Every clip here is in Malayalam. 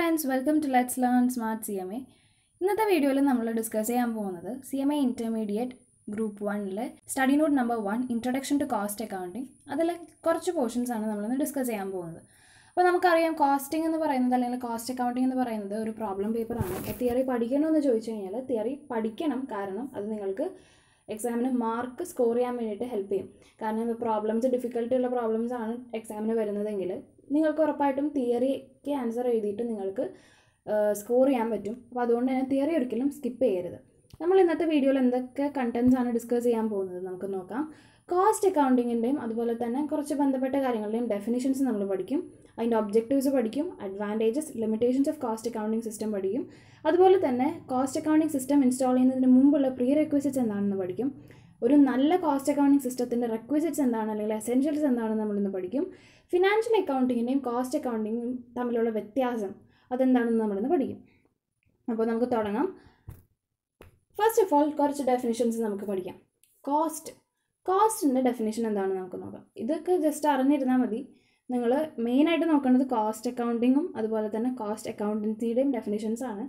friends welcome to let's learn smart C M A ഇന്നത്തെ വീഡിയോയിൽ നമ്മൾ ഡിസ്കസ് ചെയ്യാൻ പോകുന്നത് C M A intermediate group വണ്ണിലെ study note number one introduction to cost accounting അതിലെ കുറച്ച് പോർഷൻസ് ആണ് നമ്മളിന്ന് ഡിസ്കസ് ചെയ്യാൻ പോകുന്നത് അപ്പോൾ നമുക്കറിയാം കോസ്റ്റിംഗ് എന്ന് പറയുന്നത് അല്ലെങ്കിൽ കോസ്റ്റ് അക്കൗണ്ടിങ് എന്ന് പറയുന്നത് ഒരു പ്രോബ്ലം പേപ്പറാണ് തിയറി പഠിക്കണമെന്ന് ചോദിച്ചു കഴിഞ്ഞാൽ തിയറി പഠിക്കണം കാരണം അത് നിങ്ങൾക്ക് എക്സാമിന് മാർക്ക് സ്കോർ ചെയ്യാൻ വേണ്ടിയിട്ട് ഹെൽപ്പ് ചെയ്യും കാരണം പ്രോബ്ലംസ് ഡിഫിക്കൽട്ടി ഉള്ള പ്രോബ്ലംസ് ആണ് എക്സാമിന് വരുന്നതെങ്കിൽ നിങ്ങൾക്ക് ഉറപ്പായിട്ടും തിയറിക്ക് ആൻസർ എഴുതിയിട്ട് നിങ്ങൾക്ക് സ്കോർ ചെയ്യാൻ പറ്റും അപ്പോൾ അതുകൊണ്ട് തന്നെ തിയറി ഒരിക്കലും സ്കിപ്പ് ചെയ്യരുത് നമ്മൾ ഇന്നത്തെ വീഡിയോയിൽ എന്തൊക്കെ കണ്ടൻസ് ആണ് ഡിസ്കസ് ചെയ്യാൻ പോകുന്നത് നമുക്ക് നോക്കാം കോസ്റ്റ് അക്കൗണ്ടിങ്ങിൻ്റെയും അതുപോലെ തന്നെ കുറച്ച് ബന്ധപ്പെട്ട കാര്യങ്ങളുടെയും ഡെഫിനിഷൻസ് നമ്മൾ പഠിക്കും അതിൻ്റെ ഒബ്ജക്റ്റീവ്സ് പഠിക്കും advantages limitations of cost accounting system പഠിക്കും അതുപോലെ തന്നെ കോസ്റ്റ് അക്കൗണ്ടിങ് സിസ്റ്റം ഇൻസ്റ്റാൾ ചെയ്യുന്നതിന് മുമ്പുള്ള പ്രീ റിക്വസിറ്റ്സ് എന്താണെന്ന് പഠിക്കും ഒരു നല്ല കോസ്റ്റ് അക്കൗണ്ടിങ് സിസ്റ്റത്തിൻ്റെ റെക്വസിറ്റ്സ് എന്താണ് അല്ലെങ്കിൽ എസെൻഷ്യൽസ് എന്താണെന്ന് നമ്മളിന്ന് പഠിക്കും ഫിനാൻഷ്യൽ അക്കൗണ്ടിങ്ങിൻ്റെയും കോസ്റ്റ് അക്കൗണ്ടിങ്ങും തമ്മിലുള്ള വ്യത്യാസം അതെന്താണെന്ന് നമ്മളിന്ന് പഠിക്കും അപ്പോൾ നമുക്ക് തുടങ്ങാം ഫസ്റ്റ് ഓഫ് ഓൾ കുറച്ച് ഡെഫിനിഷൻസ് നമുക്ക് പഠിക്കാം കോസ്റ്റ് കോസ്റ്റിൻ്റെ ഡെഫിനേഷൻ എന്താണെന്ന് നമുക്ക് നോക്കാം ഇതൊക്കെ ജസ്റ്റ് അറിഞ്ഞിരുന്നാൽ മതി നിങ്ങൾ മെയിനായിട്ട് നോക്കേണ്ടത് കോസ്റ്റ് അക്കൗണ്ടിങ്ങും അതുപോലെ തന്നെ കോസ്റ്റ് അക്കൗണ്ടൻസിയുടെയും ഡെഫിനേഷൻസ് ആണ്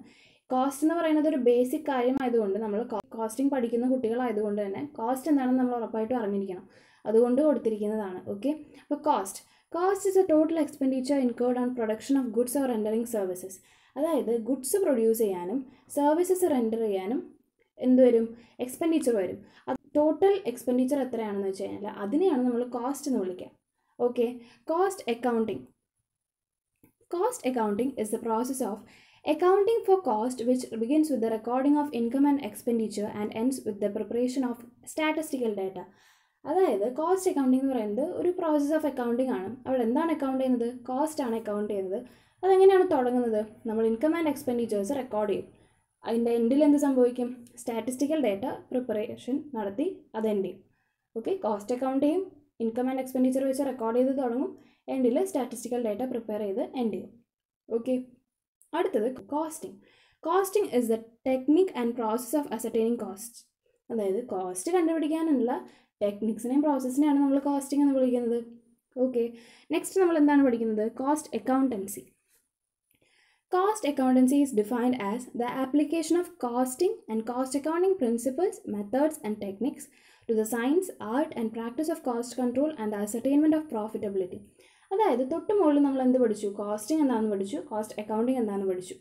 കോസ്റ്റ് എന്ന് പറയുന്നത് ഒരു ബേസിക് കാര്യമായതുകൊണ്ട് നമ്മൾ കോസ്റ്റിംഗ് പഠിക്കുന്ന കുട്ടികളായതുകൊണ്ട് തന്നെ കോസ്റ്റ് എന്താണെന്ന് നമ്മൾ ഉറപ്പായിട്ടും അറിഞ്ഞിരിക്കണം അതുകൊണ്ട് കൊടുത്തിരിക്കുന്നതാണ് ഓക്കെ അപ്പോൾ cost cost is a total expenditure incurred on production of goods or rendering services അതായത് ഗുഡ്സ് പ്രൊഡ്യൂസ് ചെയ്യാനും സർവീസസ് റെൻഡർ ചെയ്യാനും എന്ത് വരും എക്സ്പെൻഡിച്ചർ വരും ടോട്ടൽ എക്സ്പെൻഡിച്ചർ എത്രയാണെന്ന് വെച്ച് കഴിഞ്ഞാൽ അതിനെയാണ് നമ്മൾ കോസ്റ്റ് എന്ന് വിളിക്കുക okay cost accounting cost accounting is the process of accounting for cost which begins with the recording of income and expenditure and ends with the preparation of statistical data അതായത് കോസ്റ്റ് അക്കൗണ്ടിംഗ് എന്ന് പറയുന്നത് ഒരു പ്രോസസ്സ് ഓഫ് അക്കൗണ്ടിംഗ് ആണ് അവിടെ എന്താണ് അക്കൗണ്ട് ചെയ്യുന്നത് കോസ്റ്റ് ആണ് അക്കൗണ്ട് ചെയ്യുന്നത് അതെങ്ങനെയാണ് തുടങ്ങുന്നത് നമ്മൾ ഇൻകം ആൻഡ് എക്സ്പെൻഡിച്ചേഴ്സ് റെക്കോർഡ് ചെയ്യും അതിൻ്റെ എൻഡിൽ എന്ത് സംഭവിക്കും സ്റ്റാറ്റിസ്റ്റിക്കൽ ഡേറ്റ പ്രിപ്പറേഷൻ നടത്തി അത് എൻഡ് ചെയ്യും ഓക്കെ കോസ്റ്റ് അക്കൗണ്ട് ചെയ്യും ഇൻകം ആൻഡ് എക്സ്പെൻഡിച്ചർ വെച്ച് റെക്കോർഡ് ചെയ്ത് തുടങ്ങും എൻഡിൽ സ്റ്റാറ്റിസ്റ്റിക്കൽ ഡേറ്റ പ്രിപ്പയർ ചെയ്ത് എൻഡ് ചെയ്യും ഓക്കെ അടുത്തത് costing costing is the technique and process of ascertaining cost അതായത് കോസ്റ്റ് കണ്ടുപിടിക്കാനുള്ള ടെക്നിക്സിനെയും പ്രോസസ്സിനെയാണ് നമ്മൾ കോസ്റ്റിംഗ് എന്ന് വിളിക്കുന്നത് ഓക്കെ നെക്സ്റ്റ് നമ്മൾ എന്താണ് പഠിക്കുന്നത് cost accountancy cost accountancy is defined as the application of costing and cost accounting principles methods and techniques to the science art and practice of cost control and the ascertainment of profitability അതായത് തൊട്ട് മുകളിൽ നമ്മൾ എന്ത് പഠിച്ചു കോസ്റ്റിംഗ് എന്താണെന്ന് പഠിച്ചു കോസ്റ്റ് അക്കൗണ്ടിംഗ് എന്താണെന്ന് പഠിച്ചു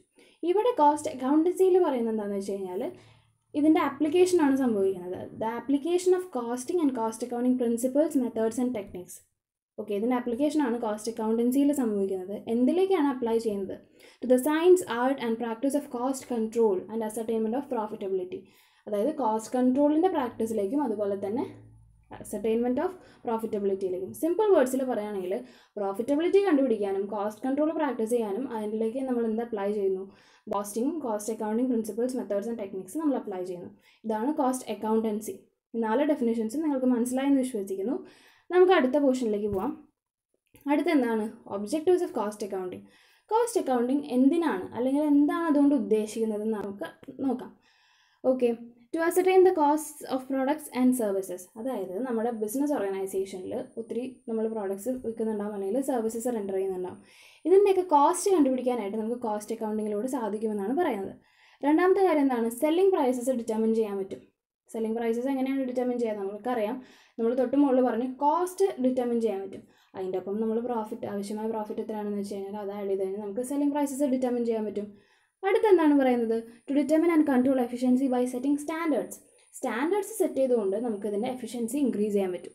ഇവിടെ കോസ്റ്റ് അക്കൗണ്ടൻസിയിൽ പറയുന്നത് എന്താണെന്ന് വെച്ച് കഴിഞ്ഞാൽ ഇതിൻ്റെ ആപ്ലിക്കേഷനാണ് സംഭവിക്കുന്നത് the application of costing and cost accounting principles methods and techniques okay ഇതിൻ്റെ ആപ്ലിക്കേഷനാണ് കോസ്റ്റ് അക്കൗണ്ടൻസിയിൽ സംഭവിക്കുന്നത് എന്തിലേക്കാണ് അപ്ലൈ ചെയ്യുന്നത് to the science art and practice of cost control and ascertainment of profitability അതായത് കോസ്റ്റ് കൺട്രോളിൻ്റെ പ്രാക്ടീസിലേക്കും അതുപോലെ തന്നെ അസർടൈൻമെൻറ്റ് ഓഫ് പ്രോഫിറ്റബിലിറ്റിയിലേക്കും സിമ്പിൾ വേർഡ്സിൽ പറയുകയാണെങ്കിൽ പ്രോഫിറ്റബിലിറ്റി കണ്ടുപിടിക്കാനും കോസ്റ്റ് കൺട്രോൾ പ്രാക്ടീസ് ചെയ്യാനും അതിലേക്ക് നമ്മൾ എന്ത് അപ്ലൈ ചെയ്യുന്നു costing cost accounting principles methods and techniques നമ്മൾ അപ്ലൈ ചെയ്യുന്നു ഇതാണ് കോസ്റ്റ് അക്കൗണ്ടൻസി നാല് ഡെഫിനേഷൻസ് നിങ്ങൾക്ക് മനസ്സിലായെന്ന് വിശ്വസിക്കുന്നു നമുക്ക് അടുത്ത പോർഷനിലേക്ക് പോവാം അടുത്ത എന്താണ് objectives of cost accounting cost accounting എന്തിനാണ് അല്ലെങ്കിൽ എന്താണ് അതുകൊണ്ട് ഉദ്ദേശിക്കുന്നത് നമുക്ക് നോക്കാം okay to ascertain the cost of products and services അതായത് നമ്മുടെ ബിസിനസ് ഓർഗനൈസേഷനിൽ ഒത്തിരി നമ്മൾ പ്രോഡക്ട്സ് വിൽക്കുന്നുണ്ടാവും അല്ലെങ്കിൽ സർവീസസ് റെൻഡർ ചെയ്യുന്നുണ്ടാവും ഇതിൻ്റെയൊക്കെ കോസ്റ്റ് കണ്ടുപിടിക്കാനായിട്ട് നമുക്ക് കോസ്റ്റ് അക്കൗണ്ടിങ്ങിലൂടെ സാധിക്കുമെന്നാണ് പറയുന്നത് രണ്ടാമത്തെ കാര്യം എന്താണ് സെല്ലിംഗ് പ്രൈസസ് ഡിറ്റർമിൻ ചെയ്യാൻ പറ്റും സെല്ലിംഗ് പ്രൈസസ് എങ്ങനെയാണ് ഡിറ്റർമിൻ ചെയ്യുക നമുക്കറിയാം നമ്മൾ തൊട്ട് മുകളിൽ പറഞ്ഞു കോസ്റ്റ് ഡിറ്റർമിൻ ചെയ്യാൻ പറ്റും അതിൻ്റെ ഒപ്പം നമ്മൾ പ്രോഫിറ്റ് ആവശ്യമായ പ്രോഫിറ്റ് എത്രയാണെന്ന് വെച്ച് കഴിഞ്ഞാൽ അത് ആഡ് ചെയ്ത് കഴിഞ്ഞാൽ നമുക്ക് സെല്ലിംഗ് പ്രൈസസ് ഡിറ്റർമിൻ ചെയ്യാൻ പറ്റും അടുത്ത് എന്താണ് പറയുന്നത് to determine and control efficiency by setting standards standards set ചെയ്തുകൊണ്ട് നമുക്ക് ഇതിൻ്റെ എഫിഷ്യൻസി ഇൻക്രീസ് ചെയ്യാൻ പറ്റും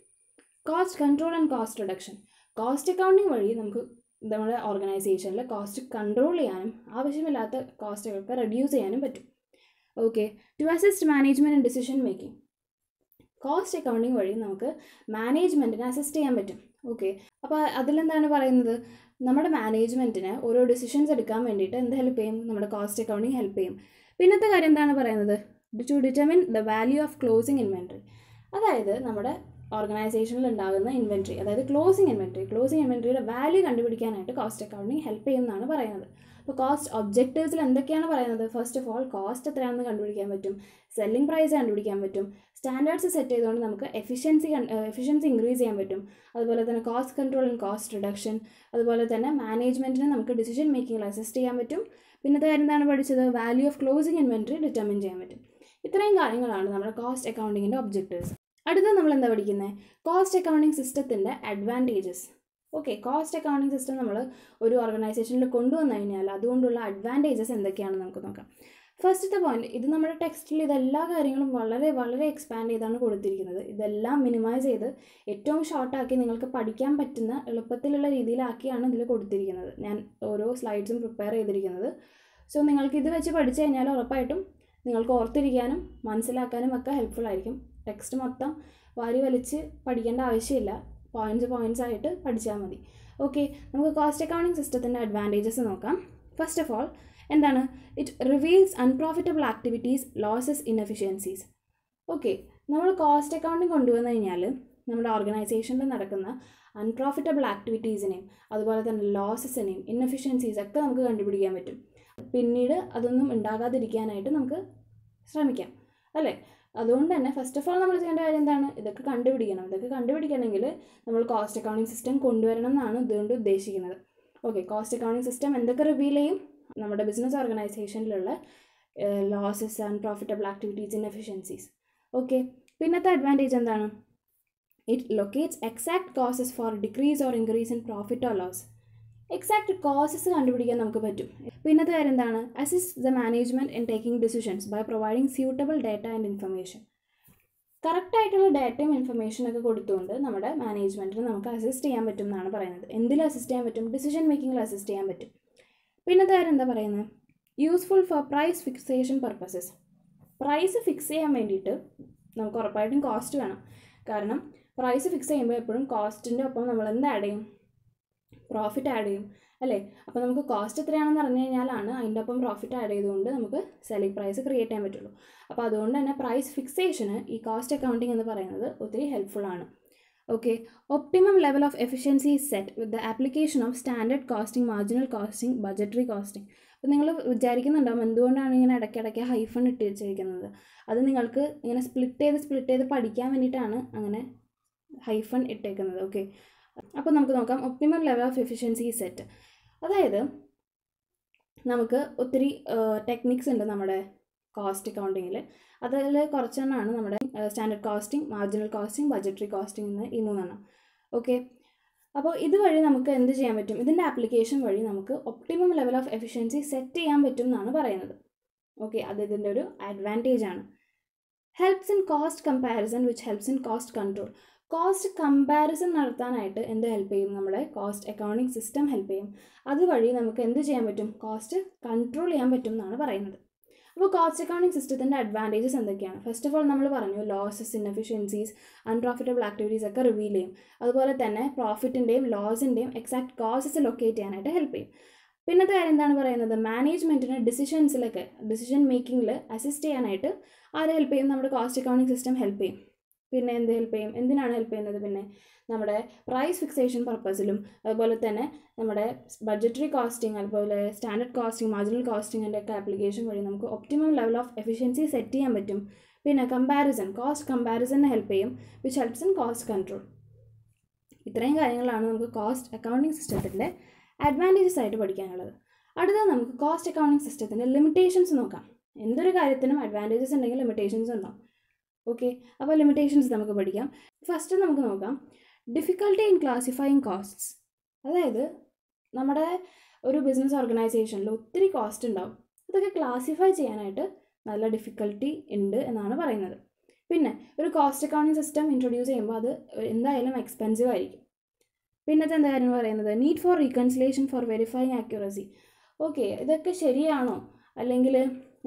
cost control and cost reduction cost accounting വഴി നമുക്ക് നമ്മുടെ ഓർഗനൈസേഷനിൽ കോസ്റ്റ് കൺട്രോൾ ചെയ്യാനും ആവശ്യമില്ലാത്ത കോസ്റ്റുകൾക്ക് റെഡ്യൂസ് ചെയ്യാനും പറ്റും okay to assist management and decision making cost accounting വഴി നമുക്ക് മാനേജ്മെൻറ്റിനെ അസിസ്റ്റ് ചെയ്യാൻ പറ്റും ഓക്കെ അപ്പോൾ അതിലെന്താണ് പറയുന്നത് നമ്മുടെ മാനേജ്മെൻറ്റിന് ഓരോ ഡിസിഷൻസ് എടുക്കാൻ വേണ്ടിയിട്ട് എന്ത് ഹെൽപ്പ് ചെയ്യും നമ്മുടെ കോസ്റ്റ് അക്കൗണ്ടിങ് ഹെൽപ്പ് ചെയ്യും പിന്നത്തെ കാര്യം എന്താണ് പറയുന്നത് to determine the value of closing inventory അതായത് നമ്മുടെ ഓർഗനൈസേഷനിൽ ഉണ്ടാകുന്ന ഇൻവെൻട്രി അതായത് ക്ലോസിങ് ഇൻവെൻട്രി ക്ലോസിങ് ഇൻവെൻട്രിയുടെ വാല്യൂ കണ്ടുപിടിക്കാനായിട്ട് കോസ്റ്റ് അക്കൗണ്ടിങ് ഹെൽപ്പ് ചെയ്യുമെന്നാണ് പറയുന്നത് അപ്പോൾ കോസ്റ്റ് ഒബ്ജക്റ്റീവ്സിൽ എന്തൊക്കെയാണ് പറയുന്നത് ഫസ്റ്റ് ഓഫ് ഓൾ കോസ്റ്റ് എത്രയാണെന്ന് കണ്ടുപിടിക്കാൻ പറ്റും സെല്ലിംഗ് പ്രൈസ് കണ്ടുപിടിക്കാൻ പറ്റും സ്റ്റാൻഡേർഡ്സ് സെറ്റ് ചെയ്തുകൊണ്ട് നമുക്ക് എഫിഷ്യൻസി എഫിഷ്യൻസി ഇൻക്രീസ് ചെയ്യാൻ പറ്റും അതുപോലെ തന്നെ cost control and cost reduction അതുപോലെ തന്നെ മാനേജ്മെൻറ്റിന് നമുക്ക് ഡിസിഷൻ മേക്കിംഗിൽ അസിസ്റ്റ് ചെയ്യാൻ പറ്റും പിന്നത്തെ കാര്യം എന്താണ് പഠിച്ചത് value of closing inventory determine ചെയ്യാൻ പറ്റും ഇത്രയും കാര്യങ്ങളാണ് നമ്മുടെ കോസ്റ്റ് അക്കൗണ്ടിങ്ങിൻ്റെ ഒബ്ജക്റ്റീവ്സ് അടുത്ത നമ്മൾ എന്താ പഠിക്കുന്നത് കോസ്റ്റ് അക്കൗണ്ടിംഗ് സിസ്റ്റത്തിൻ്റെ advantages okay cost accounting system നമ്മൾ ഒരു ഓർഗനൈസേഷനിൽ കൊണ്ടുവന്നു കഴിഞ്ഞാൽ അതുകൊണ്ടുള്ള അഡ്വാൻറ്റേജസ് എന്തൊക്കെയാണെന്ന് നമുക്ക് നോക്കാം ഫസ്റ്റത്തെ പോയിന്റ് ഇത് നമ്മുടെ ടെക്സ്റ്റിൽ ഇതെല്ലാ കാര്യങ്ങളും വളരെ വളരെ എക്സ്പാൻഡ് ചെയ്താണ് കൊടുത്തിരിക്കുന്നത് ഇതെല്ലാം മിനിമൈസ് ചെയ്ത് ഏറ്റവും ഷോർട്ടാക്കി നിങ്ങൾക്ക് പഠിക്കാൻ പറ്റുന്ന എളുപ്പത്തിലുള്ള രീതിയിലാക്കിയാണ് ഇതിൽ കൊടുത്തിരിക്കുന്നത് ഞാൻ ഓരോ സ്ലൈഡ്സും പ്രിപ്പയർ ചെയ്തിരിക്കുന്നത് സോ നിങ്ങൾക്ക് ഇത് വെച്ച് പഠിച്ചു കഴിഞ്ഞാൽ ഉറപ്പായിട്ടും നിങ്ങൾക്ക് ഓർത്തിരിക്കാനും മനസ്സിലാക്കാനും ഒക്കെ ഹെൽപ്ഫുൾ ആയിരിക്കും ടെക്സ്റ്റ് മൊത്തം വാരി വലിച്ച് പഠിക്കേണ്ട ആവശ്യമില്ല പോയിൻറ്റ്സ് പോയിൻറ്റ്സ് ആയിട്ട് പഠിച്ചാൽ മതി ഓക്കെ നമുക്ക് കോസ്റ്റ് അക്കൗണ്ടിംഗ് സിസ്റ്റത്തിൻ്റെ അഡ്വാൻറ്റേജസ് നോക്കാം ഫസ്റ്റ് ഓഫ് ഓൾ എന്താണ് it reveals unprofitable activities losses inefficiencies okay നമ്മൾ കോസ്റ്റ് അക്കൗണ്ടിങ് കൊണ്ടുവന്നു കഴിഞ്ഞാൽ നമ്മുടെ ഓർഗനൈസേഷനിൽ നടക്കുന്ന അൺപ്രോഫിറ്റബിൾ ആക്ടിവിറ്റീസിനെയും അതുപോലെ തന്നെ ലോസസിനെയും ഇൻഎഫിഷ്യൻസീസ് ഒക്കെ നമുക്ക് കണ്ടുപിടിക്കാൻ പറ്റും പിന്നീട് അതൊന്നും ഉണ്ടാകാതിരിക്കാനായിട്ട് നമുക്ക് ശ്രമിക്കാം അല്ലേ അതുകൊണ്ട് തന്നെ ഫസ്റ്റ് ഓഫ് ഓൾ നമ്മൾ ചെയ്യേണ്ട കാര്യം എന്താണ് ഇതൊക്കെ കണ്ടുപിടിക്കണം ഇതൊക്കെ കണ്ടുപിടിക്കണമെങ്കിൽ നമ്മൾ കോസ്റ്റ് അക്കൗണ്ടിങ് സിസ്റ്റം കൊണ്ടുവരണം എന്നാണ് ഇതുകൊണ്ട് ഉദ്ദേശിക്കുന്നത് ഓക്കെ കോസ്റ്റ് അക്കൗണ്ടിങ് സിസ്റ്റം എന്തൊക്കെ റിവ്യൂ ചെയ്യും നമ്മുടെ ബിസിനസ് ഓർഗനൈസേഷനിലുള്ള losses and profitable activities in efficiencies okay advantage അഡ്വാൻറ്റേജ് എന്താണ് it locates exact causes for decrease or increase in profit or loss exact causes കണ്ടുപിടിക്കാൻ നമുക്ക് പറ്റും പിന്നത്തെ കാര്യം എന്താണ് assist the management in taking decisions by providing suitable data and information കറക്റ്റായിട്ടുള്ള ഡേറ്റയും ഇൻഫർമേഷനൊക്കെ കൊടുത്തുകൊണ്ട് നമ്മുടെ മാനേജ്മെൻറ്റിന് നമുക്ക് അസിസ്റ്റ് ചെയ്യാൻ പറ്റും എന്നാണ് പറയുന്നത് എന്തിൽ അസിസ്റ്റ് ചെയ്യാൻ പറ്റും ഡിസിഷൻ മേക്കിങ്ങിൽ അസിസ്റ്റ് ചെയ്യാൻ പറ്റും പിന്നത്തെ കാര്യം എന്താ പറയുന്നത് useful for price fixation purposes price fix ചെയ്യാൻ വേണ്ടിയിട്ട് നമുക്ക് ഉറപ്പായിട്ടും കോസ്റ്റ് വേണം കാരണം പ്രൈസ് ഫിക്സ് ചെയ്യുമ്പോൾ എപ്പോഴും കോസ്റ്റിൻ്റെ ഒപ്പം നമ്മൾ എന്ത് ആഡ് ചെയ്യും പ്രോഫിറ്റ് ആഡ് ചെയ്യും അല്ലേ അപ്പോൾ നമുക്ക് കോസ്റ്റ് എത്രയാണെന്ന് പറഞ്ഞു കഴിഞ്ഞാലാണ് അതിൻ്റെ ഒപ്പം പ്രോഫിറ്റ് ആഡ് ചെയ്തുകൊണ്ട് നമുക്ക് സെല്ലിംഗ് പ്രൈസ് ക്രിയേറ്റ് ചെയ്യാൻ പറ്റുള്ളൂ അപ്പോൾ അതുകൊണ്ട് തന്നെ പ്രൈസ് ഫിക്സേഷന് ഈ കോസ്റ്റ് അക്കൗണ്ടിങ് എന്ന് പറയുന്നത് ഒത്തിരി ഹെൽപ്ഫുൾ ആണ് okay optimum level of efficiency set with the application of standard costing marginal costing budgetary costing അപ്പോൾ നിങ്ങൾ വിചാരിക്കുന്നുണ്ടാവും എന്തുകൊണ്ടാണ് ഇങ്ങനെ ഇടയ്ക്കിടയ്ക്ക് ഹൈഫൺ ഇട്ട് വെച്ചിരിക്കുന്നത് അത് നിങ്ങൾക്ക് ഇങ്ങനെ സ്പ്ലിറ്റ് ചെയ്ത് സ്പ്ലിറ്റ് ചെയ്ത് പഠിക്കാൻ വേണ്ടിയിട്ടാണ് അങ്ങനെ ഹൈഫൺ ഇട്ടേക്കുന്നത് ഓക്കെ അപ്പോൾ നമുക്ക് നോക്കാം optimum level of efficiency set അതായത് നമുക്ക് ഒത്തിരി ടെക്നിക്സ് ഉണ്ട് നമ്മുടെ കോസ്റ്റ് അക്കൗണ്ടിങ്ങിൽ അതിൽ കുറച്ചെണ്ണമാണ് നമ്മുടെ standard costing marginal costing budgetary costing എന്ന് ഈ മൂന്നെണ്ണം ഓക്കെ അപ്പോൾ ഇതുവഴി നമുക്ക് എന്ത് ചെയ്യാൻ പറ്റും ഇതിൻ്റെ ആപ്ലിക്കേഷൻ വഴി നമുക്ക് optimum level of efficiency set ചെയ്യാൻ പറ്റും എന്നാണ് പറയുന്നത് ഓക്കെ അത് ഇതിൻ്റെ ഒരു അഡ്വാൻറ്റേജ് ആണ് helps in cost comparison which helps in cost control cost comparison നടത്താനായിട്ട് എന്ത് ഹെൽപ്പ് ചെയ്യും നമ്മുടെ കോസ്റ്റ് അക്കൗണ്ടിങ് സിസ്റ്റം ഹെൽപ്പ് ചെയ്യും അതുവഴി നമുക്ക് എന്ത് ചെയ്യാൻ പറ്റും കോസ്റ്റ് കൺട്രോൾ ചെയ്യാൻ പറ്റും എന്നാണ് പറയുന്നത് അപ്പോൾ കോസ്റ്റ് അക്കൗണ്ടിങ് സിസ്റ്റത്തിൻ്റെ അഡ്വാൻറ്റേജസ് എന്തൊക്കെയാണ് ഫസ്റ്റ് ഓഫ് ഓൾ നമ്മൾ പറഞ്ഞു ലോസസ് ഇൻഎഫിഷ്യൻസീസ് അൺപ്രോഫിറ്റബിൾ ആക്ടിവിറ്റീസ് ഒക്കെ റിവീൽ ചെയ്യും അതുപോലെ തന്നെ പ്രോഫിറ്റിൻ്റെയും ലോസിൻ്റെയും എക്സാക്ട് കോസസ് ലൊക്കേറ്റ് ചെയ്യാനായിട്ട് ഹെൽപ്പ് ചെയ്യും പിന്നത്തെ കാര്യം എന്താണ് പറയുന്നത് മാനേജ്മെൻറ്റിന് ഡിസിഷൻസിലൊക്കെ ഡിസിഷൻ മേക്കിങ്ങിൽ അസിസ്റ്റ് ചെയ്യാനായിട്ട് ആരെ ഹെൽപ്പ് ചെയ്യും നമ്മുടെ കോസ്റ്റ് അക്കൗണ്ടിങ് സിസ്റ്റം ഹെൽപ്പ് ചെയ്യും പിന്നെ എന്ത് ഹെൽപ്പ് ചെയ്യും എന്തിനാണ് ഹെൽപ്പ് ചെയ്യുന്നത് പിന്നെ നമ്മുടെ പ്രൈസ് ഫിക്സേഷൻ പർപ്പസിലും അതുപോലെ തന്നെ നമ്മുടെ ബഡ്ജറ്ററി കോസ്റ്റിംഗ് അതുപോലെ സ്റ്റാൻഡേർഡ് കോസ്റ്റിംഗ് മാർജിനൽ കോസ്റ്റിംഗിൻ്റെ ഒക്കെ ആപ്ലിക്കേഷൻ വഴി നമുക്ക് optimum level of efficiency set ചെയ്യാൻ പറ്റും പിന്നെ കമ്പാരിസൺ കോസ്റ്റ് കമ്പാരിസണിന് ഹെൽപ്പ് ചെയ്യും which helps in cost control ഇത്രയും കാര്യങ്ങളാണ് നമുക്ക് കോസ്റ്റ് അക്കൗണ്ടിങ് സിസ്റ്റത്തിൻ്റെ അഡ്വാൻറ്റേജസ് ആയിട്ട് പഠിക്കാനുള്ളത് അടുത്തത് നമുക്ക് കോസ്റ്റ് അക്കൗണ്ടിങ് സിസ്റ്റത്തിൻ്റെ ലിമിറ്റേഷൻസ് നോക്കാം എന്തൊരു കാര്യത്തിനും അഡ്വാൻറ്റേജസ് ഉണ്ടെങ്കിൽ ലിമിറ്റേഷൻസ് ഉണ്ടാവും ഓക്കെ അപ്പോൾ ലിമിറ്റേഷൻസ് നമുക്ക് പഠിക്കാം ഫസ്റ്റ് നമുക്ക് നോക്കാം ഡിഫിക്കൽട്ടി ഇൻ ക്ലാസിഫൈങ് കോസ്റ്റ്സ് അതായത് നമ്മുടെ ഒരു ബിസിനസ് ഓർഗനൈസേഷനിൽ ഒത്തിരി കോസ്റ്റ് ഉണ്ടാവും അതൊക്കെ ക്ലാസിഫൈ ചെയ്യാനായിട്ട് നല്ല ഡിഫിക്കൽട്ടി ഉണ്ട് എന്നാണ് പറയുന്നത് പിന്നെ ഒരു കോസ്റ്റ് അക്കൗണ്ടിങ് സിസ്റ്റം ഇൻട്രൊഡ്യൂസ് ചെയ്യുമ്പോൾ അത് എന്തായാലും എക്സ്പെൻസീവ് ആയിരിക്കും പിന്നത്തെ എന്തായാലും പറയുന്നത് need for reconciliation for verifying accuracy okay ഇതൊക്കെ ശരിയാണോ അല്ലെങ്കിൽ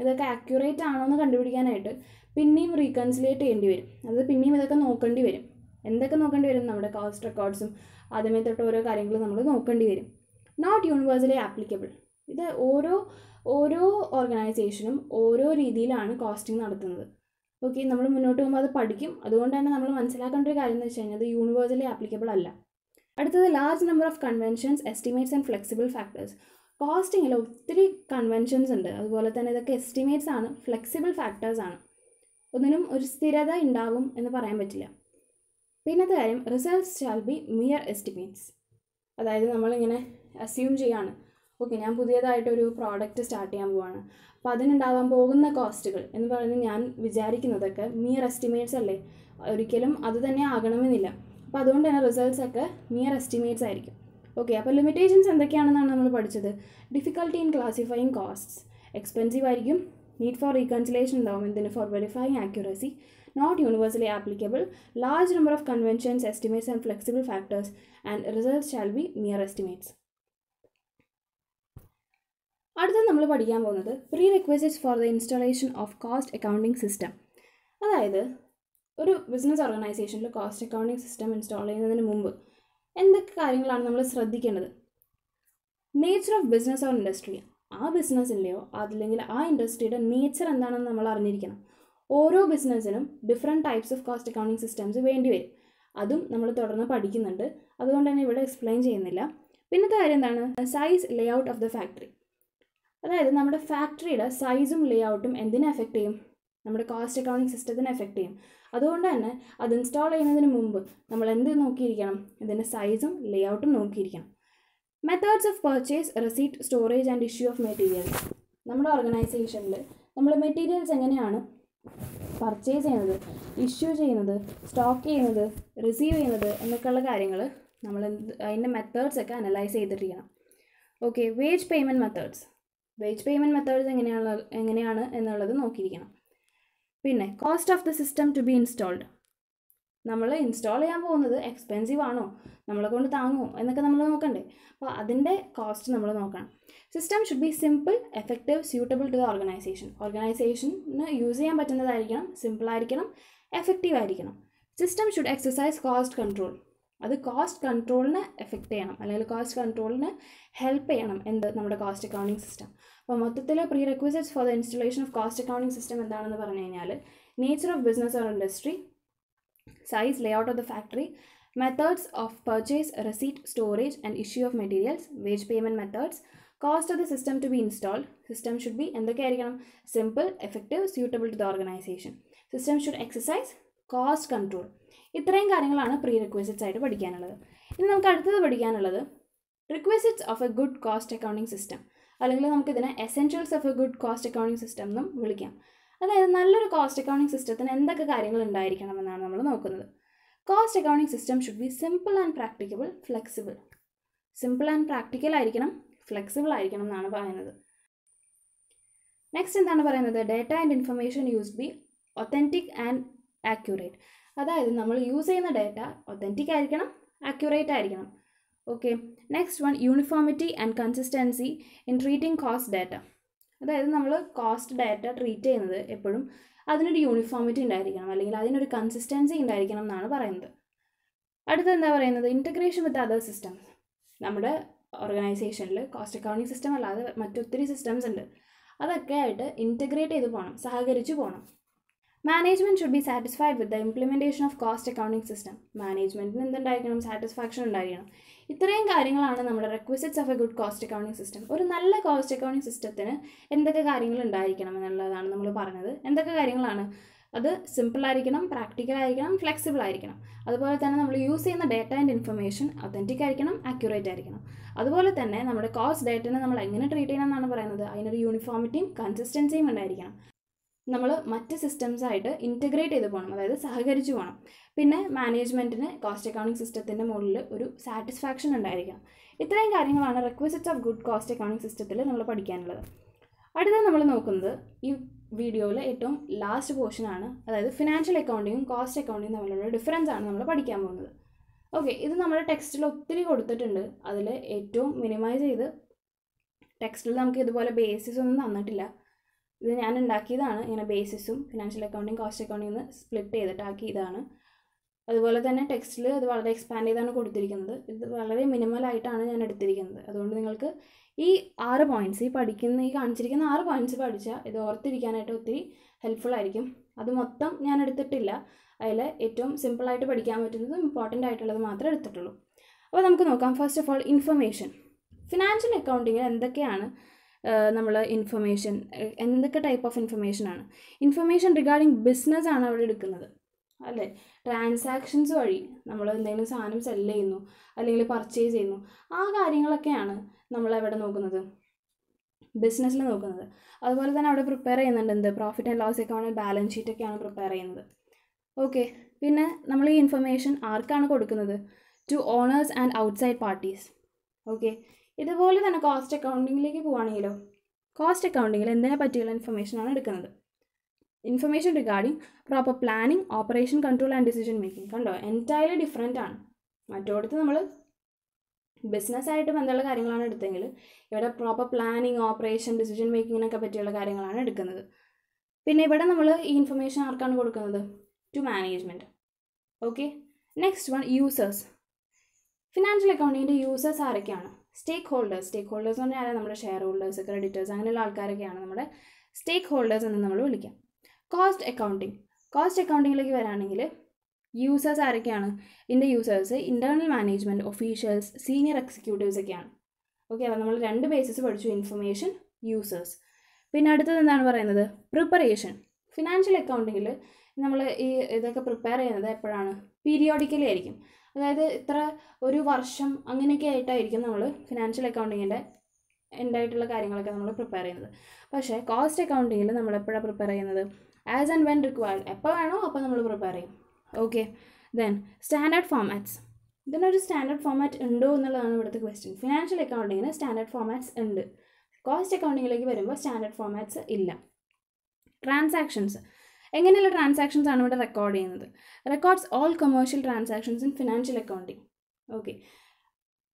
ഇതൊക്കെ ആക്യുറേറ്റ് ആണോ എന്ന് കണ്ടുപിടിക്കാനായിട്ട് പിന്നെയും റീകൺസിലേറ്റ് ചെയ്യേണ്ടി വരും അതായത് പിന്നെയും ഇതൊക്കെ നോക്കേണ്ടി വരും എന്തൊക്കെ നോക്കേണ്ടി വരും നമ്മുടെ കോസ്റ്റ് റെക്കോർഡ്സും ആദ്യമേ തൊട്ട് ഓരോ കാര്യങ്ങളും നമ്മൾ നോക്കേണ്ടി വരും നോട്ട് യൂണിവേഴ്സലി ആപ്ലിക്കബിൾ ഇത് ഓരോ ഓരോ ഓർഗനൈസേഷനും ഓരോ രീതിയിലാണ് കോസ്റ്റിംഗ് നടത്തുന്നത് ഓക്കെ നമ്മൾ മുന്നോട്ട് പോകുമ്പോൾ അത് പഠിക്കും അതുകൊണ്ട് തന്നെ നമ്മൾ മനസ്സിലാക്കേണ്ട ഒരു കാര്യം എന്ന് വെച്ച് കഴിഞ്ഞാൽ അത് യൂണിവേഴ്സലി ആപ്ലിക്കബിൾ അല്ല അടുത്തത് large number of conventions estimates and flexible factors കോസ്റ്റിങ്ങിൽ ഒത്തിരി കൺവെൻഷൻസ് ഉണ്ട് അതുപോലെ തന്നെ ഇതൊക്കെ എസ്റ്റിമേറ്റ്സ് ആണ് ഫ്ലെക്സിബിൾ ഫാക്ടേഴ്സ് ആണ് ഒന്നിനും ഒരു സ്ഥിരത ഉണ്ടാകും എന്ന് പറയാൻ പറ്റില്ല പിന്നത്തെ കാര്യം results shall be mere estimates അതായത് നമ്മളിങ്ങനെ അസ്യൂം ചെയ്യാണ് ഓക്കെ ഞാൻ പുതിയതായിട്ടൊരു പ്രോഡക്റ്റ് സ്റ്റാർട്ട് ചെയ്യാൻ പോവാണ് അപ്പോൾ അതിനുണ്ടാകാൻ പോകുന്ന കോസ്റ്റുകൾ എന്ന് പറയുന്നത് ഞാൻ വിചാരിക്കുന്നതൊക്കെ മിയർ എസ്റ്റിമേറ്റ്സ് അല്ലേ ഒരിക്കലും അത് തന്നെ ആകണമെന്നില്ല അപ്പോൾ അതുകൊണ്ട് തന്നെ റിസൾട്ട്സ് ഒക്കെ മിയർ എസ്റ്റിമേറ്റ്സ് ആയിരിക്കും ഓക്കെ അപ്പോൾ ലിമിറ്റേഷൻസ് എന്തൊക്കെയാണെന്നാണ് നമ്മൾ പഠിച്ചത് difficulty in classifying costs expensive ആയിരിക്കും നീഡ് ഫോർ റീകൺസിലേഷൻ ഉണ്ടാവും എന്തിന് for verifying accuracy not universally applicable large number of conventions estimates and flexible factors and result shall be near estimates അടുത്ത നമ്മൾ പഠിക്കാൻ പോകുന്നത് pre request for the installation of cost accounting system അതായത് ഒരു ബിസിനസ് ഓർഗനൈസേഷനിൽ കോസ്റ്റ് അക്കൗണ്ടിംഗ് സിസ്റ്റം ഇൻസ്റ്റാൾ ചെയ്യുന്നതിന് മുമ്പ് എന്തൊക്കെ കാര്യങ്ങളാണ് നമ്മൾ ശ്രദ്ധിക്കേണ്ടത് nature of business or industry ആ ബിസിനസ്സിൻ്റെയോ അതില്ലെങ്കിൽ ആ ഇൻഡസ്ട്രിയുടെ നേച്ചർ എന്താണെന്ന് നമ്മൾ അറിഞ്ഞിരിക്കണം ഓരോ ബിസിനസ്സിനും different types of cost accounting systems വേണ്ടി വരും അതും നമ്മൾ തുടർന്ന് പഠിക്കുന്നുണ്ട് അതുകൊണ്ട് തന്നെ ഇവിടെ എക്സ്പ്ലെയിൻ ചെയ്യുന്നില്ല പിന്നത്തെ കാര്യം എന്താണ് size layout of the factory അതായത് നമ്മുടെ ഫാക്ടറിയുടെ സൈസും ലേ ഔട്ടും എന്തിനെ എഫക്റ്റ് ചെയ്യും നമ്മുടെ കോസ്റ്റ് അക്കൗണ്ടിങ് സിസ്റ്റത്തിനെ എഫക്റ്റ് ചെയ്യും അതുകൊണ്ട് തന്നെ അത് ഇൻസ്റ്റാൾ ചെയ്യുന്നതിന് മുമ്പ് നമ്മൾ എന്ത് നോക്കിയിരിക്കണം ഇതിൻ്റെ സൈസും ലേ ഔട്ടും നോക്കിയിരിക്കണം methods of purchase receipt storage and issue of materials നമ്മുടെ ഓർഗനൈസേഷനിൽ നമ്മൾ മെറ്റീരിയൽസ് എങ്ങനെയാണ് പർച്ചേസ് ചെയ്യുന്നത് ഇഷ്യൂ ചെയ്യുന്നത് സ്റ്റോക്ക് ചെയ്യുന്നത് റിസീവ് ചെയ്യുന്നത് എന്നൊക്കെയുള്ള കാര്യങ്ങൾ നമ്മൾ അതിൻ്റെ മെത്തേഡ്സ് ഒക്കെ അനലൈസ് ചെയ്തിട്ടിരിക്കണം okay wage payment methods wage payment methods എങ്ങനെയാണ് എങ്ങനെയാണ് എന്നുള്ളത് നോക്കിയിരിക്കണം പിന്നെ cost of the system to be installed നമ്മൾ ഇൻസ്റ്റാൾ ചെയ്യാൻ പോകുന്നത് എക്സ്പെൻസീവ് ആണോ നമ്മളെ കൊണ്ട് താങ്ങുമോ എന്നൊക്കെ നമ്മൾ നോക്കണ്ടേ അപ്പോൾ അതിൻ്റെ കോസ്റ്റ് നമ്മൾ നോക്കണം system should be simple effective suitable to the organisation ഓർഗനൈസേഷന് യൂസ് ചെയ്യാൻ പറ്റുന്നതായിരിക്കണം സിമ്പിൾ ആയിരിക്കണം എഫക്റ്റീവ് ആയിരിക്കണം system should exercise cost control അത് കോസ്റ്റ് കൺട്രോളിനെ എഫക്റ്റ് ചെയ്യണം അല്ലെങ്കിൽ കോസ്റ്റ് കൺട്രോളിനെ ഹെൽപ്പ് ചെയ്യണം എന്ത് നമ്മുടെ കോസ്റ്റ് അക്കൗണ്ടിങ് സിസ്റ്റം അപ്പോൾ മൊത്തത്തിലെ prerequisites for the installation of cost accounting system എന്താണെന്ന് പറഞ്ഞു കഴിഞ്ഞാൽ nature of business or industry size layout of the factory methods of purchase receipt storage and issue of materials wage payment methods cost of the system to be installed system should be എന്തൊക്കെ ആയിരിക്കണം simple effective suitable to the organisation system should exercise cost control ഇത്രയും കാര്യങ്ങളാണ് പ്രീ റിക്വസിറ്റ്സ് ആയിട്ട് പഠിക്കാനുള്ളത് ഇനി നമുക്ക് അടുത്തത് പഠിക്കാനുള്ളത് requisites of a good cost accounting system അല്ലെങ്കിൽ നമുക്കിതിനെ essentials of a good cost accounting system എന്നും വിളിക്കാം അതായത് നല്ലൊരു കോസ്റ്റ് അക്കൗണ്ടിങ് സിസ്റ്റത്തിന് എന്തൊക്കെ കാര്യങ്ങൾ ഉണ്ടായിരിക്കണം എന്നാണ് നമ്മൾ നോക്കുന്നത് cost accounting system should be simple and practicable flexible simple and practical ആയിരിക്കണം ഫ്ലെക്സിബിൾ ആയിരിക്കണം എന്നാണ് പറയുന്നത് നെക്സ്റ്റ് എന്താണ് പറയുന്നത് data and information use be authentic and accurate അതായത് നമ്മൾ യൂസ് ചെയ്യുന്ന ഡേറ്റ ഒത്തൻറ്റിക് ആയിരിക്കണം ആക്യുറേറ്റ് ആയിരിക്കണം okay next one uniformity and consistency in treating cost data അതായത് നമ്മൾ കോസ്റ്റ് ഡാറ്റ ട്രീറ്റ് ചെയ്യുന്നത് എപ്പോഴും അതിനൊരു യൂണിഫോമിറ്റി ഉണ്ടായിരിക്കണം അല്ലെങ്കിൽ അതിനൊരു കൺസിസ്റ്റൻസി ഉണ്ടായിരിക്കണം എന്നാണ് പറയുന്നത് അടുത്ത എന്താ പറയുന്നത് ഇൻറ്റഗ്രേഷൻ വിത്ത് അതർ സിസ്റ്റംസ് നമ്മുടെ ഓർഗനൈസേഷനിൽ കോസ്റ്റ് അക്കൗണ്ടിങ് സിസ്റ്റം അല്ലാതെ മറ്റൊത്തിരി സിസ്റ്റംസ് ഉണ്ട് അതൊക്കെ ആയിട്ട് ഇൻറ്റഗ്രേറ്റ് ചെയ്ത് പോകണം സഹകരിച്ച് പോകണം management should be satisfied with the implementation of cost accounting system മാനേജ്മെന്റിന് എന്തുണ്ടായിരിക്കണം സാറ്റിസ്ഫാക്ഷൻ ഉണ്ടായിരിക്കണം ഇത്രയും കാര്യങ്ങളാണ് നമ്മുടെ requisites of a good cost accounting system ഒരു നല്ല കോസ്റ്റ് അക്കൗണ്ടിംഗ് സിസ്റ്റത്തിന് എന്തൊക്കെ കാര്യങ്ങൾ ഉണ്ടായിരിക്കണം എന്നുള്ളതാണ് നമ്മൾ പറഞ്ഞത് എന്തൊക്കെ കാര്യങ്ങളാണ് അത് സിമ്പിളായിരിക്കണം ആയിരിക്കണം ഫ്ലെക്സിബിൾ ആയിരിക്കണം അതുപോലെ തന്നെ നമ്മൾ യൂസ് ചെയ്യുന്ന ഡേറ്റ ആൻഡ് ഇൻഫർമേഷൻ ഒത്തൻറ്റിക് ആയിരിക്കണം അക്യൂറേറ്റ് ആയിരിക്കണം അതുപോലെ തന്നെ നമ്മുടെ കോസ്റ്റ് ഡേറ്റനെ നമ്മൾ എങ്ങനെ ട്രീറ്റ് ചെയ്യണം എന്നാണ് പറയുന്നത് അതിനൊരു യൂണിഫോമിറ്റിയും കൺസിസ്റ്റൻസിയും ഉണ്ടായിരിക്കണം നമ്മൾ മറ്റ് സിസ്റ്റംസായിട്ട് ഇൻറ്റഗ്രേറ്റ് ചെയ്ത് പോകണം അതായത് സഹകരിച്ച് പോകണം പിന്നെ മാനേജ്മെൻറ്റിന് കോസ്റ്റ് അക്കൗണ്ടിംഗ് സിസ്റ്റത്തിൻ്റെ മുകളിൽ ഒരു സാറ്റിസ്ഫാക്ഷൻ ഉണ്ടായിരിക്കണം ഇത്രയും കാര്യങ്ങളാണ് request of good cost accounting സിസ്റ്റത്തിൽ നമ്മൾ പഠിക്കാനുള്ളത് അടുത്തത് നമ്മൾ നോക്കുന്നത് ഈ വീഡിയോയിലെ ഏറ്റവും ലാസ്റ്റ് പോർഷനാണ് അതായത് ഫിനാൻഷ്യൽ അക്കൗണ്ടിങ്ങും കോസ്റ്റ് അക്കൗണ്ടിങ്ങും തമ്മിലുള്ള ഡിഫറൻസ് ആണ് നമ്മൾ പഠിക്കാൻ പോകുന്നത് ഓക്കെ ഇത് നമ്മുടെ ടെക്സ്റ്റിൽ ഒത്തിരി കൊടുത്തിട്ടുണ്ട് അതിൽ ഏറ്റവും മിനിമൈസ് ചെയ്ത് ടെക്സ്റ്റിൽ നമുക്ക് ഇതുപോലെ ബേസിസ് ഒന്നും തന്നിട്ടില്ല ഇത് ഞാൻ ഉണ്ടാക്കിയതാണ് ഇങ്ങനെ ബേസിസും financial accounting cost accounting split ചെയ്തിട്ടാക്കി ഇതാണ് അതുപോലെ തന്നെ ടെക്സ്റ്റിൽ അത് വളരെ എക്സ്പാൻഡ് ചെയ്താണ് കൊടുത്തിരിക്കുന്നത് ഇത് വളരെ മിനിമലായിട്ടാണ് ഞാൻ എടുത്തിരിക്കുന്നത് അതുകൊണ്ട് നിങ്ങൾക്ക് ഈ ആറ് പോയിൻറ്റ്സ് ഈ പഠിക്കുന്ന ഈ കാണിച്ചിരിക്കുന്ന ആറ് പോയിൻറ്റ്സ് പഠിച്ചാൽ ഇത് ഓർത്തിരിക്കാനായിട്ട് ഒത്തിരി ഹെൽപ്ഫുൾ ആയിരിക്കും അത് മൊത്തം ഞാൻ എടുത്തിട്ടില്ല അതിൽ ഏറ്റവും സിമ്പിളായിട്ട് പഠിക്കാൻ പറ്റുന്നത് ഇമ്പോർട്ടൻ്റ് ആയിട്ടുള്ളത് മാത്രമേ എടുത്തിട്ടുള്ളൂ അപ്പോൾ നമുക്ക് നോക്കാം first of all information financial അക്കൗണ്ടിങ്ങിൽ എന്തൊക്കെയാണ് നമ്മൾ ഇൻഫർമേഷൻ എന്തൊക്കെ ടൈപ്പ് ഓഫ് ഇൻഫർമേഷൻ ആണ് ഇൻഫർമേഷൻ റിഗാർഡിങ് ബിസിനസ് ആണ് അവിടെ എടുക്കുന്നത് അല്ലേ ട്രാൻസാക്ഷൻസ് വഴി നമ്മൾ എന്തെങ്കിലും സാധനം സെല് ചെയ്യുന്നു അല്ലെങ്കിൽ പർച്ചേസ് ചെയ്യുന്നു ആ കാര്യങ്ങളൊക്കെയാണ് നമ്മൾ എവിടെ നോക്കുന്നത് ബിസിനസ്സിൽ നോക്കുന്നത് അതുപോലെ തന്നെ അവിടെ പ്രിപ്പയർ ചെയ്യുന്നുണ്ട് എന്ത് profit and loss account balance ഷീറ്റൊക്കെയാണ് പ്രിപ്പയർ ചെയ്യുന്നത് ഓക്കെ പിന്നെ നമ്മൾ ഈ ഇൻഫർമേഷൻ ആർക്കാണ് കൊടുക്കുന്നത് to owners and outside parties okay ഇതുപോലെ തന്നെ കോസ്റ്റ് അക്കൗണ്ടിങ്ങിലേക്ക് പോവുകയാണെങ്കിലോ കോസ്റ്റ് അക്കൗണ്ടിങ്ങിൽ എന്തിനെ പറ്റിയുള്ള ഇൻഫർമേഷനാണ് എടുക്കുന്നത് information regarding proper planning operation control and decision making കണ്ടോ എൻറ്റയർലി ഡിഫറെൻ്റ് ആണ് മറ്റോടത്ത് നമ്മൾ ബിസിനസ്സായിട്ട് ബന്ധമുള്ള കാര്യങ്ങളാണ് എടുത്തെങ്കിൽ ഇവിടെ പ്രോപ്പർ പ്ലാനിങ് ഓപ്പറേഷൻ ഡിസിഷൻ മേക്കിങ്ങിനൊക്കെ പറ്റിയുള്ള കാര്യങ്ങളാണ് എടുക്കുന്നത് പിന്നെ ഇവിടെ നമ്മൾ ഈ ഇൻഫർമേഷൻ ആർക്കാണ് കൊടുക്കുന്നത് to management okay next one users financial അക്കൗണ്ടിൻ്റെ യൂസേഴ്സ് ആരൊക്കെയാണ് സ്റ്റേക്ക് ഹോൾഡേഴ്സ് സ്റ്റേക്ക് ഹോൾഡേഴ്സ് എന്ന് പറഞ്ഞാൽ നമ്മുടെ ഷെയർ ഹോൾഡേഴ്സ് ക്രെഡിറ്റേഴ്സ് അങ്ങനെയുള്ള ആൾക്കാരൊക്കെയാണ് നമ്മുടെ സ്റ്റേക്ക് ഹോൾഡേഴ്സ് എന്ന് നമ്മൾ വിളിക്കാം കോസ്റ്റ് അക്കൗണ്ടിങ് കോസ്റ്റ് അക്കൗണ്ടിങ്ങിലേക്ക് വരാണെങ്കിൽ യൂസേഴ്സ് ആരൊക്കെയാണ് ഇതിൻ്റെ users internal management officials senior executives ഒക്കെയാണ് ഓക്കെ അപ്പോൾ നമ്മൾ രണ്ട് ബേസിസ് പഠിച്ചു ഇൻഫർമേഷൻ യൂസേഴ്സ് പിന്നെ അടുത്തത് എന്താണ് പറയുന്നത് പ്രിപ്പറേഷൻ ഫിനാൻഷ്യൽ അക്കൗണ്ടിങ്ങിൽ നമ്മൾ ഈ ഇതൊക്കെ പ്രിപ്പയർ ചെയ്യുന്നത് എപ്പോഴാണ് പീരിയോഡിക്കലി ആയിരിക്കും അതായത് ഇത്ര ഒരു വർഷം അങ്ങനെയൊക്കെ ആയിട്ടായിരിക്കും നമ്മൾ ഫിനാൻഷ്യൽ അക്കൗണ്ടിങ്ങിൻ്റെ ഉണ്ടായിട്ടുള്ള കാര്യങ്ങളൊക്കെ നമ്മൾ പ്രിപ്പയർ ചെയ്യുന്നത് പക്ഷേ കോസ്റ്റ് അക്കൗണ്ടിങ്ങിൽ നമ്മൾ എപ്പോഴാണ് പ്രിപ്പയർ ചെയ്യുന്നത് ആസ് ആൻഡ് വെൻ റിക്വയർഡ് എപ്പോൾ വേണോ അപ്പോൾ നമ്മൾ പ്രിപ്പയർ ചെയ്യും ഓക്കെ ദെൻ സ്റ്റാൻഡേർഡ് ഫോമാറ്റ്സ് ഇതിനൊരു സ്റ്റാൻഡേർഡ് ഫോമാറ്റ് ഉണ്ടോ എന്നുള്ളതാണ് ഇവിടുത്തെ ക്വസ്റ്റ്യൻ ഫിനാൻഷ്യൽ അക്കൗണ്ടിങ്ങിന് സ്റ്റാൻഡേർഡ് ഫോമാറ്റ്സ് ഉണ്ട് കോസ്റ്റ് അക്കൗണ്ടിങ്ങിലേക്ക് വരുമ്പോൾ സ്റ്റാൻഡേർഡ് ഫോമാറ്റ്സ് ഇല്ല ട്രാൻസാക്ഷൻസ് എങ്ങനെയുള്ള ട്രാൻസാക്ഷൻസ് ആണ് ഇവിടെ റെക്കോർഡ് ചെയ്യുന്നത് records all commercial transactions in financial accounting okay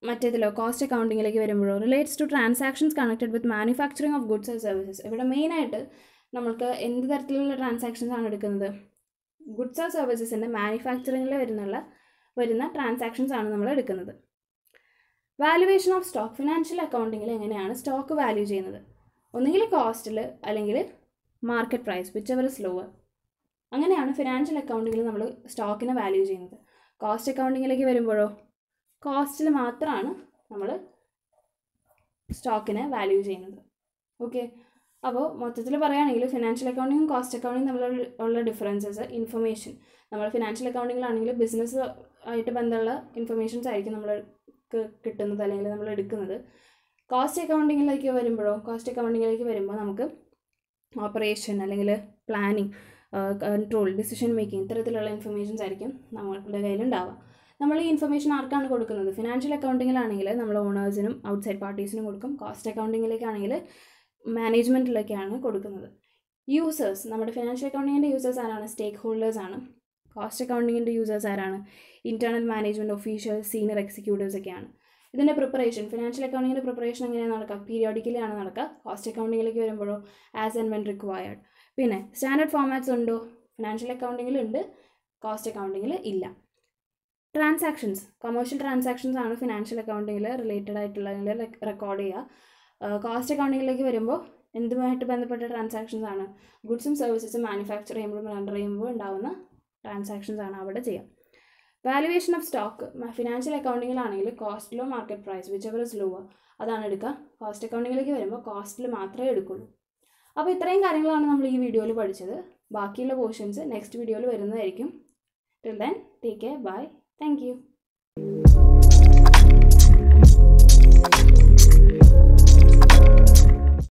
മറ്റേതിലോ കോസ്റ്റ് അക്കൗണ്ടിങ്ങിലേക്ക് വരുമ്പോഴോ relates to transactions connected with manufacturing of goods and services ഇവിടെ മെയിനായിട്ട് നമുക്ക് എന്ത് തരത്തിലുള്ള ട്രാൻസാക്ഷൻസ് ആണ് എടുക്കുന്നത് ഗുഡ്സ് ആൻഡ് സർവീസസിൻ്റെ മാനുഫാക്ചറിങ്ങിൽ വരുന്നുള്ള വരുന്ന ട്രാൻസാക്ഷൻസ് ആണ് നമ്മൾ എടുക്കുന്നത് വാല്യുവേഷൻ ഓഫ് സ്റ്റോക്ക് ഫിനാൻഷ്യൽ അക്കൗണ്ടിങ്ങിൽ എങ്ങനെയാണ് സ്റ്റോക്ക് വാല്യൂ ചെയ്യുന്നത് ഒന്നുകിൽ കോസ്റ്റിൽ അല്ലെങ്കിൽ market price whichever slower lower അങ്ങനെയാണ് ഫിനാൻഷ്യൽ അക്കൗണ്ടിങ്ങിൽ നമ്മൾ സ്റ്റോക്കിനെ വാല്യൂ ചെയ്യുന്നത് കോസ്റ്റ് അക്കൗണ്ടിങ്ങിലേക്ക് വരുമ്പോഴോ കോസ്റ്റിൽ മാത്രമാണ് നമ്മൾ സ്റ്റോക്കിനെ വാല്യൂ ചെയ്യുന്നത് ഓക്കെ അപ്പോൾ മൊത്തത്തിൽ പറയുകയാണെങ്കിൽ ഫിനാൻഷ്യൽ അക്കൗണ്ടിങ്ങും കോസ്റ്റ് അക്കൗണ്ടിങ്ങും തമ്മിലുള്ള ഉള്ള ഡിഫറൻസസ് ഇൻഫർമേഷൻ നമ്മൾ ഫിനാൻഷ്യൽ അക്കൗണ്ടിങ്ങിലാണെങ്കിൽ ബിസിനസ് ആയിട്ട് ബന്ധമുള്ള ഇൻഫർമേഷൻസ് ആയിരിക്കും നമ്മൾ കിട്ടുന്നത് അല്ലെങ്കിൽ നമ്മൾ എടുക്കുന്നത് കോസ്റ്റ് അക്കൗണ്ടിങ്ങിലേക്ക് വരുമ്പോഴോ കോസ്റ്റ് അക്കൗണ്ടിങ്ങിലേക്ക് വരുമ്പോൾ നമുക്ക് ഓപ്പറേഷൻ അല്ലെങ്കിൽ പ്ലാനിങ് കൺട്രോൾ ഡിസിഷൻ മേക്കിംഗ് ഇത്തരത്തിലുള്ള ഇൻഫർമേഷൻസ് ആയിരിക്കും നമ്മളുടെ കയ്യിലുണ്ടാവുക നമ്മൾ ഈ ഇൻഫർമേഷൻ ആർക്കാണ് കൊടുക്കുന്നത് ഫിനാൻഷ്യൽ അക്കൗണ്ടിങ്ങിലാണെങ്കിൽ നമ്മൾ ഓണേഴ്സിനും ഔട്ട്സൈഡ് പാർട്ടീസിനും കൊടുക്കും കോസ്റ്റ് അക്കൗണ്ടിങ്ങിലേക്കാണെങ്കിൽ മാനേജ്മെൻറ്റിലൊക്കെയാണ് കൊടുക്കുന്നത് യൂസേഴ്സ് നമ്മുടെ ഫിനാൻഷ്യൽ അക്കൗണ്ടിങ്ങിൻ്റെ യൂസേഴ്സ് ആരാണ് സ്റ്റേക്ക് ഹോൾഡേഴ്സ് ആണ് കോസ്റ്റ് അക്കൗണ്ടിങ്ങിൻ്റെ യൂസേഴ്സ് ആരാണ് internal management official senior executives ഒക്കെയാണ് ഇതിൻ്റെ പ്രിപ്പറേഷൻ ഫിനാൻഷ്യൽ അക്കൗണ്ടിങ്ങിൻ്റെ പ്രിപ്പറേഷൻ എങ്ങനെയാണ് നടക്കുക പീരിയോഡിക്കലി ആണ് നടക്കുക കോസ്റ്റ് അക്കൗണ്ടിങ്ങിലേക്ക് വരുമ്പോഴോ ആസ് ആൻഡ് വെൻ റിക്വയർഡ് പിന്നെ സ്റ്റാൻഡേർഡ് ഫോമാറ്റ്സ് ഉണ്ടോ ഫിനാൻഷ്യൽ അക്കൗണ്ടിങ്ങിൽ ഉണ്ട് കോസ്റ്റ് അക്കൗണ്ടിങ്ങിൽ ഇല്ല ട്രാൻസാക്ഷൻസ് കൊമേഴ്ഷ്യൽ ട്രാൻസാക്ഷൻസ് ആണ് ഫിനാൻഷ്യൽ അക്കൗണ്ടിങ്ങിൽ റിലേറ്റഡ് ആയിട്ടുള്ളതിൽ റെക്കോർഡ് ചെയ്യുക കോസ്റ്റ് അക്കൗണ്ടിങ്ങിലേക്ക് വരുമ്പോൾ എന്തുമായിട്ട് ബന്ധപ്പെട്ട ട്രാൻസാക്ഷൻസ് ആണ് ഗുഡ്സും സർവീസസും മാനുഫാക്ചർ ചെയ്യുമ്പോൾ റണ്ടർ ചെയ്യുമ്പോൾ ഉണ്ടാകുന്ന ട്രാൻസാക്ഷൻസ് ആണ് അവിടെ ചെയ്യുക വാലുവേഷൻ ഓഫ് സ്റ്റോക്ക് ഫിനാൻഷ്യൽ അക്കൗണ്ടിങ്ങിലാണെങ്കിൽ കോസ്റ്റിലോ market price whichever is lower അതാണ് എടുക്കുക കോസ്റ്റ് അക്കൗണ്ടിങ്ങിലേക്ക് വരുമ്പോൾ കോസ്റ്റിൽ മാത്രമേ എടുക്കുള്ളൂ അപ്പോൾ ഇത്രയും കാര്യങ്ങളാണ് നമ്മൾ ഈ വീഡിയോയിൽ പഠിച്ചത് ബാക്കിയുള്ള പോർഷൻസ് നെക്സ്റ്റ് വീഡിയോയിൽ വരുന്നതായിരിക്കും till then take care bye thank